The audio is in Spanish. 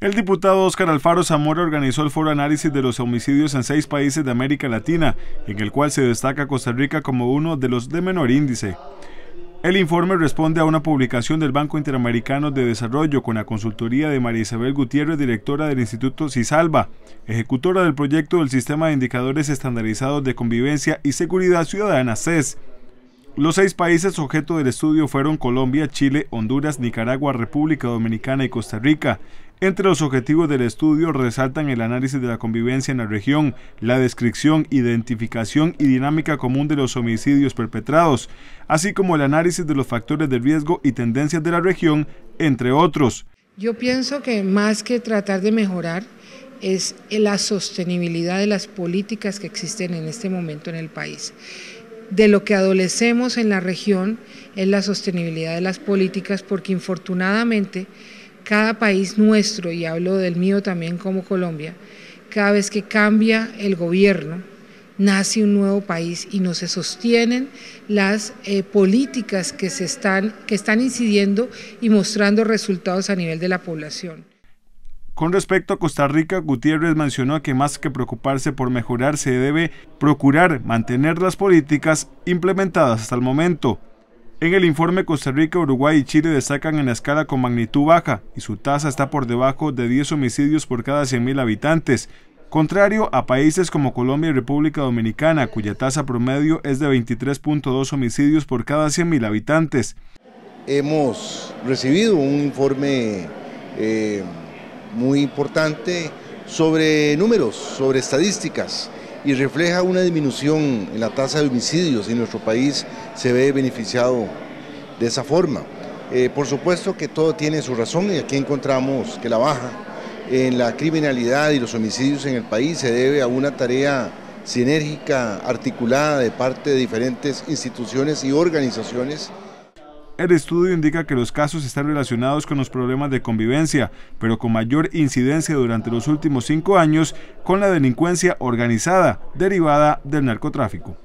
El diputado Óscar Alfaro Zamora organizó el foro análisis de los homicidios en seis países de América Latina, en el cual se destaca Costa Rica como uno de los de menor índice. El informe responde a una publicación del Banco Interamericano de Desarrollo con la consultoría de María Isabel Gutiérrez, directora del Instituto CISALBA, ejecutora del proyecto del Sistema de Indicadores Estandarizados de Convivencia y Seguridad Ciudadana CES. Los seis países objeto del estudio fueron Colombia, Chile, Honduras, Nicaragua, República Dominicana y Costa Rica. Entre los objetivos del estudio resaltan el análisis de la convivencia en la región, la descripción, identificación y dinámica común de los homicidios perpetrados, así como el análisis de los factores de riesgo y tendencias de la región, entre otros. Yo pienso que más que tratar de mejorar es la sostenibilidad de las políticas que existen en este momento en el país de lo que adolecemos en la región es la sostenibilidad de las políticas, porque infortunadamente cada país nuestro, y hablo del mío también como Colombia, cada vez que cambia el gobierno, nace un nuevo país y no se sostienen las eh, políticas que, se están, que están incidiendo y mostrando resultados a nivel de la población. Con respecto a Costa Rica, Gutiérrez mencionó que más que preocuparse por mejorar, se debe procurar mantener las políticas implementadas hasta el momento, en el informe, Costa Rica, Uruguay y Chile destacan en la escala con magnitud baja y su tasa está por debajo de 10 homicidios por cada 100.000 habitantes, contrario a países como Colombia y República Dominicana, cuya tasa promedio es de 23.2 homicidios por cada 100.000 habitantes. Hemos recibido un informe eh, muy importante sobre números, sobre estadísticas y refleja una disminución en la tasa de homicidios y nuestro país se ve beneficiado de esa forma. Eh, por supuesto que todo tiene su razón y aquí encontramos que la baja en la criminalidad y los homicidios en el país se debe a una tarea sinérgica, articulada de parte de diferentes instituciones y organizaciones. El estudio indica que los casos están relacionados con los problemas de convivencia, pero con mayor incidencia durante los últimos cinco años con la delincuencia organizada derivada del narcotráfico.